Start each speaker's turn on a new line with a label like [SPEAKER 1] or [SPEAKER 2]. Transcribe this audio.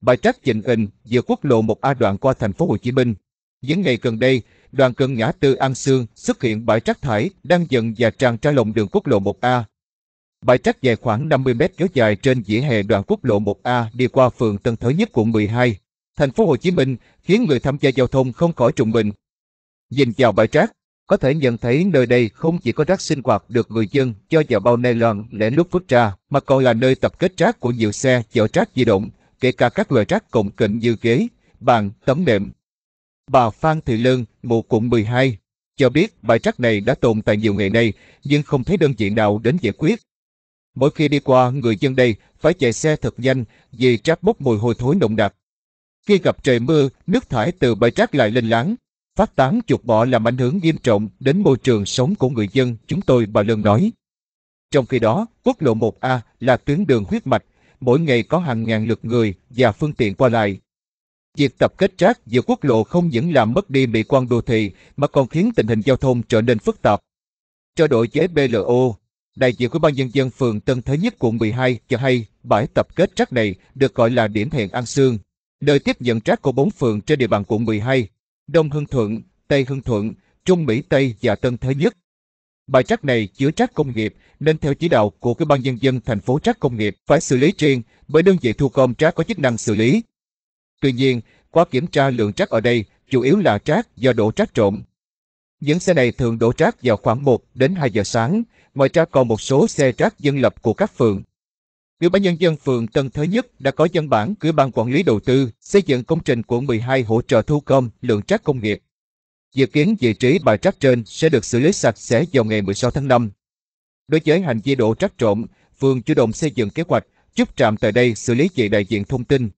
[SPEAKER 1] Bãi trác Trịnh hình giữa quốc lộ 1A đoạn qua thành phố Hồ Chí Minh. Những ngày gần đây, đoạn gần ngã tư An Sương xuất hiện bãi rác thải đang dần và tràn ra lòng đường quốc lộ 1A. Bãi rác dài khoảng 50 mét kéo dài trên dĩa hè đoạn quốc lộ 1A đi qua phường Tân Thới Nhất quận 12, thành phố Hồ Chí Minh khiến người tham gia giao thông không khỏi trùng mình. Nhìn vào bãi rác, có thể nhận thấy nơi đây không chỉ có rác sinh hoạt được người dân cho vào bao nylon lẻ lút vứt ra, mà còn là nơi tập kết rác của nhiều xe chở rác di động kể cả các loại rác cộng kềnh như ghế, bàn, tấm nệm. Bà Phan Thị Lương, ngụ quận 12, cho biết bãi rác này đã tồn tại nhiều ngày nay, nhưng không thấy đơn vị nào đến giải quyết. Mỗi khi đi qua, người dân đây phải chạy xe thật nhanh vì rác bốc mùi hôi thối nồng đặc. Khi gặp trời mưa, nước thải từ bãi rác lại lên láng, phát tán chuột bọ làm ảnh hưởng nghiêm trọng đến môi trường sống của người dân, chúng tôi bà Lương nói. Trong khi đó, quốc lộ 1A là tuyến đường huyết mạch mỗi ngày có hàng ngàn lượt người và phương tiện qua lại. Việc tập kết rác giữa quốc lộ không những làm mất đi mỹ quan đô thị mà còn khiến tình hình giao thông trở nên phức tạp. Trao đội chế BLO, đại diện của ban nhân dân phường Tân Thế Nhất quận 12 cho hay bãi tập kết rác này được gọi là điểm hẹn ăn xương, nơi tiếp nhận rác của bốn phường trên địa bàn quận 12, Đông Hưng Thuận, Tây Hưng Thuận, Trung Mỹ Tây và Tân Thế Nhất. Bài trắc này chứa trắc công nghiệp nên theo chỉ đạo của cơ ban nhân dân thành phố trắc công nghiệp phải xử lý riêng bởi đơn vị thu gom trác có chức năng xử lý. Tuy nhiên, qua kiểm tra lượng trác ở đây chủ yếu là trác do đổ trác trộm. Những xe này thường đổ trác vào khoảng 1 đến 2 giờ sáng, ngoài ra còn một số xe trác dân lập của các phường. Ủy ban nhân dân phường Tân Thới Nhất đã có văn bản gửi ban quản lý đầu tư xây dựng công trình quận 12 hỗ trợ thu gom lượng rác công nghiệp. Dự kiến vị trí bài trắc trên sẽ được xử lý sạch sẽ vào ngày 16 tháng 5. Đối với hành vi đổ trắc trộm, phường chủ động xây dựng kế hoạch giúp trạm tại đây xử lý về đại diện thông tin